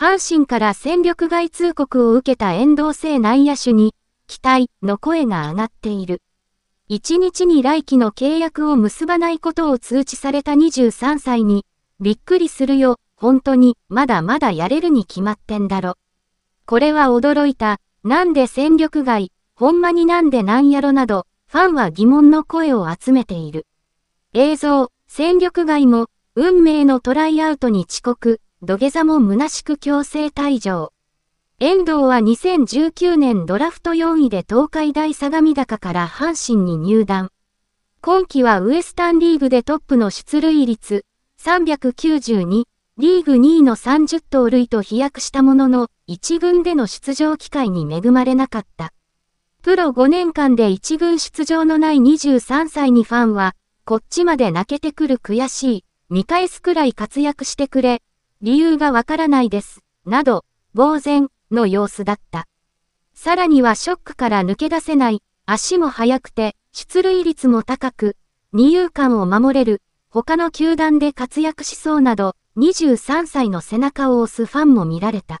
阪神から戦力外通告を受けた遠藤聖内野手に、期待の声が上がっている。1日に来季の契約を結ばないことを通知された23歳に、びっくりするよ、本当に、まだまだやれるに決まってんだろ。これは驚いた、なんで戦力外、ほんまになんでなんやろなど、ファンは疑問の声を集めている。映像、戦力外も、運命のトライアウトに遅刻、土下座も虚しく強制退場。遠藤は2019年ドラフト4位で東海大相模高から阪神に入団。今季はウエスタンリーグでトップの出塁率392、リーグ2位の30盗塁と飛躍したものの、1軍での出場機会に恵まれなかった。プロ5年間で1軍出場のない23歳にファンは、こっちまで泣けてくる悔しい、見返すくらい活躍してくれ、理由がわからないです、など、呆然の様子だった。さらにはショックから抜け出せない、足も速くて、出塁率も高く、二遊間を守れる、他の球団で活躍しそうなど、23歳の背中を押すファンも見られた。